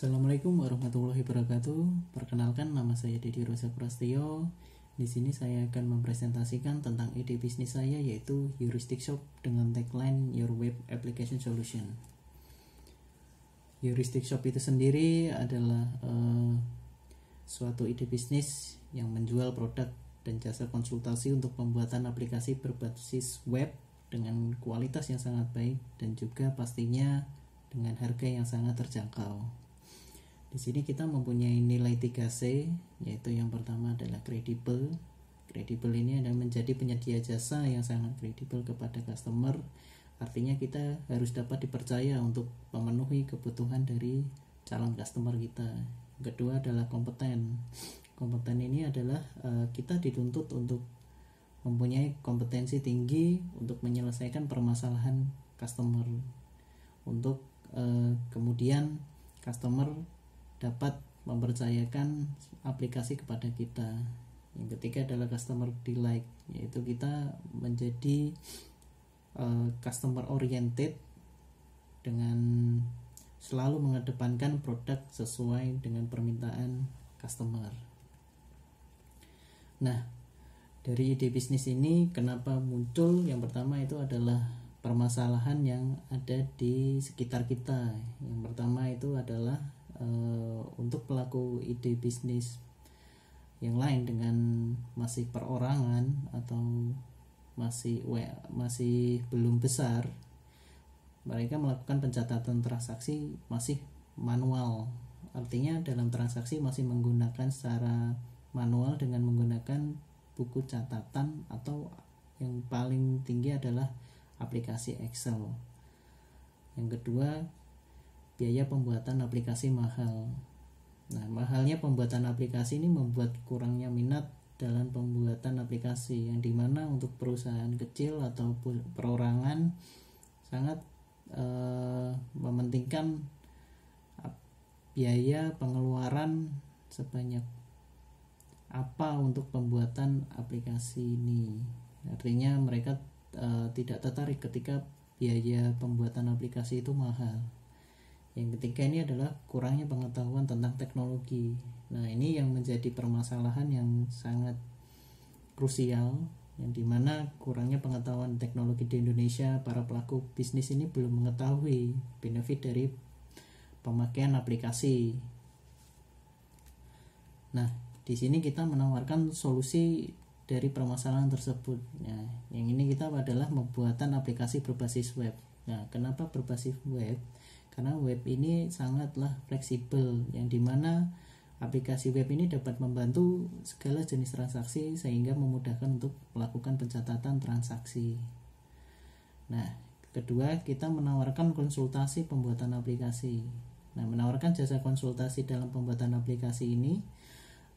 Assalamualaikum warahmatullahi wabarakatuh. Perkenalkan nama saya Dedi Rosa Prastio. Di sini saya akan mempresentasikan tentang ide bisnis saya yaitu Heuristic Shop dengan tagline Your Web Application Solution. Heuristic Shop itu sendiri adalah uh, suatu ide bisnis yang menjual produk dan jasa konsultasi untuk pembuatan aplikasi berbasis web dengan kualitas yang sangat baik dan juga pastinya dengan harga yang sangat terjangkau. Di sini kita mempunyai nilai 3C, yaitu yang pertama adalah kredibel. Kredibel ini adalah menjadi penyedia jasa yang sangat kredibel kepada customer. Artinya kita harus dapat dipercaya untuk memenuhi kebutuhan dari calon customer kita. kedua adalah kompeten. Kompeten ini adalah uh, kita dituntut untuk mempunyai kompetensi tinggi untuk menyelesaikan permasalahan customer. Untuk uh, kemudian customer dapat mempercayakan aplikasi kepada kita yang ketiga adalah customer delight yaitu kita menjadi uh, customer oriented dengan selalu mengedepankan produk sesuai dengan permintaan customer nah dari ide bisnis ini kenapa muncul yang pertama itu adalah permasalahan yang ada di sekitar kita yang pertama itu adalah Eh, untuk pelaku ide bisnis yang lain dengan masih perorangan atau masih masih belum besar mereka melakukan pencatatan transaksi masih manual artinya dalam transaksi masih menggunakan secara manual dengan menggunakan buku catatan atau yang paling tinggi adalah aplikasi Excel yang kedua biaya pembuatan aplikasi mahal. Nah, mahalnya pembuatan aplikasi ini membuat kurangnya minat dalam pembuatan aplikasi yang dimana untuk perusahaan kecil atau perorangan sangat eh, mementingkan biaya pengeluaran sebanyak apa untuk pembuatan aplikasi ini. Artinya mereka e, tidak tertarik ketika biaya pembuatan aplikasi itu mahal yang ketiga ini adalah kurangnya pengetahuan tentang teknologi nah ini yang menjadi permasalahan yang sangat krusial yang dimana kurangnya pengetahuan teknologi di Indonesia para pelaku bisnis ini belum mengetahui benefit dari pemakaian aplikasi nah di sini kita menawarkan solusi dari permasalahan tersebut. Nah, yang ini kita adalah pembuatan aplikasi berbasis web. Nah, kenapa berbasis web? karena web ini sangatlah fleksibel yang dimana aplikasi web ini dapat membantu segala jenis transaksi sehingga memudahkan untuk melakukan pencatatan transaksi. Nah, kedua kita menawarkan konsultasi pembuatan aplikasi. Nah, menawarkan jasa konsultasi dalam pembuatan aplikasi ini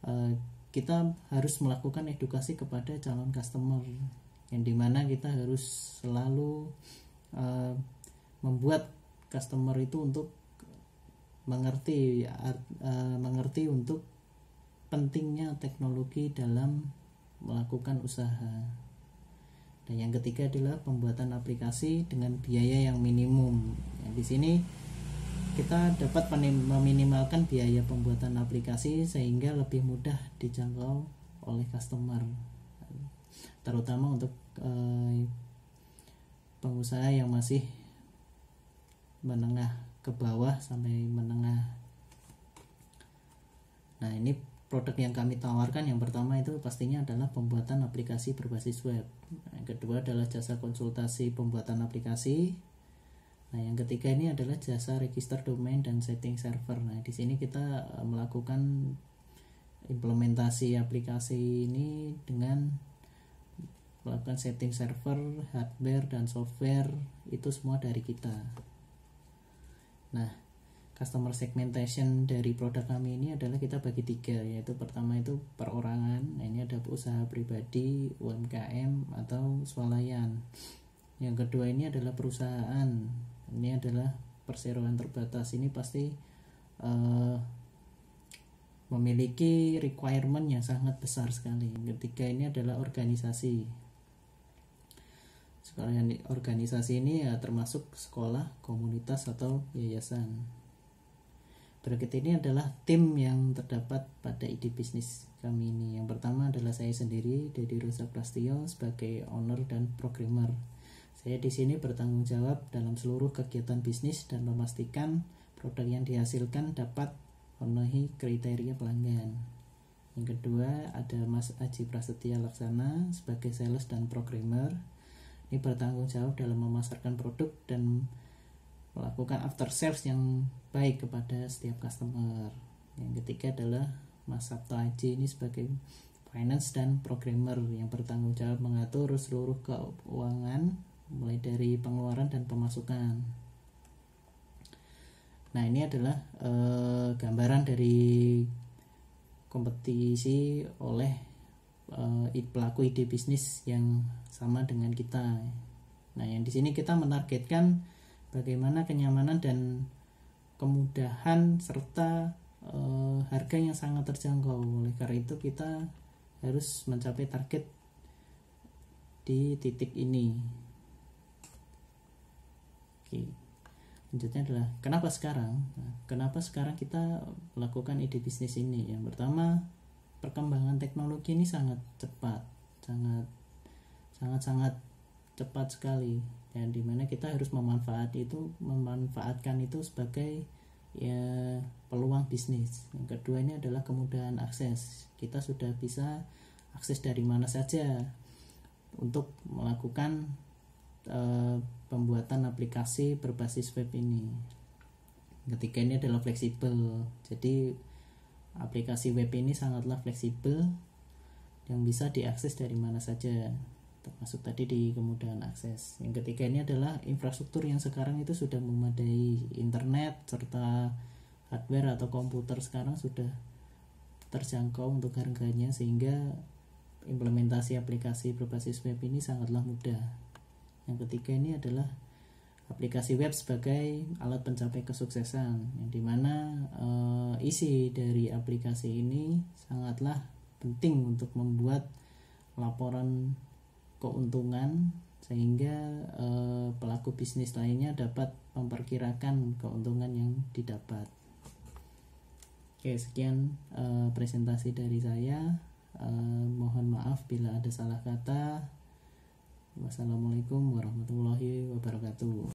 eh, kita harus melakukan edukasi kepada calon customer yang dimana kita harus selalu eh, membuat customer itu untuk mengerti art, uh, eh, mengerti untuk pentingnya teknologi dalam melakukan usaha. Dan yang ketiga adalah pembuatan aplikasi dengan biaya yang minimum. Yang nah, di sini kita dapat meminimalkan biaya pembuatan aplikasi sehingga lebih mudah dijangkau oleh customer. Terutama untuk uh, pengusaha yang masih menengah ke bawah sampai menengah nah ini produk yang kami tawarkan yang pertama itu pastinya adalah pembuatan aplikasi berbasis web nah, yang kedua adalah jasa konsultasi pembuatan aplikasi nah yang ketiga ini adalah jasa register domain dan setting server nah di sini kita e, melakukan implementasi aplikasi ini dengan melakukan setting server, hardware dan software itu semua dari kita. Nah, customer segmentation dari produk kami ini adalah kita bagi tiga, yaitu pertama itu perorangan, nah ini ada usaha pribadi, UMKM, atau swalayan. Yang kedua ini adalah perusahaan, ini adalah perseroan terbatas, ini pasti uh, memiliki requirement yang sangat besar sekali. Yang ketiga ini adalah organisasi, sekarang yang di organisasi ini ya termasuk sekolah, komunitas atau yayasan. Berikut ini adalah tim yang terdapat pada ide bisnis kami ini. Yang pertama adalah saya sendiri, Dedi Rosa Prastio sebagai owner dan programmer. Saya di sini bertanggung jawab dalam seluruh kegiatan bisnis dan memastikan produk yang dihasilkan dapat memenuhi kriteria pelanggan. Yang kedua ada Mas Aji Prasetya Laksana sebagai sales dan programmer ini bertanggung jawab dalam memasarkan produk dan melakukan after sales yang baik kepada setiap customer yang ketiga adalah Mas Sabto Aji ini sebagai finance dan programmer yang bertanggung jawab mengatur seluruh keuangan mulai dari pengeluaran dan pemasukan nah ini adalah eh, gambaran dari kompetisi oleh uh, pelaku ide bisnis yang sama dengan kita. Nah, yang di sini kita menargetkan bagaimana kenyamanan dan kemudahan serta uh, harga yang sangat terjangkau. Oleh karena itu kita harus mencapai target di titik ini. Oke. Lanjutnya adalah kenapa sekarang? Nah, kenapa sekarang kita melakukan ide bisnis ini? Yang pertama, perkembangan teknologi ini sangat cepat sangat sangat sangat cepat sekali dan dimana kita harus memanfaat itu memanfaatkan itu sebagai ya peluang bisnis yang kedua ini adalah kemudahan akses kita sudah bisa akses dari mana saja untuk melakukan e, pembuatan aplikasi berbasis web ini ketiga ini adalah fleksibel jadi Aplikasi web ini sangatlah fleksibel yang bisa diakses dari mana saja, termasuk tadi di kemudahan akses. Yang ketiga ini adalah infrastruktur yang sekarang itu sudah memadai internet serta hardware atau komputer sekarang sudah terjangkau untuk harganya sehingga implementasi aplikasi berbasis web ini sangatlah mudah. Yang ketiga ini adalah aplikasi web sebagai alat pencapai kesuksesan yang dimana e, isi dari aplikasi ini sangatlah penting untuk membuat laporan keuntungan sehingga e, pelaku bisnis lainnya dapat memperkirakan keuntungan yang didapat. Oke, sekian e, presentasi dari saya. e, mohon maaf bila ada salah kata. Wassalamualaikum warahmatullahi wabarakatuh.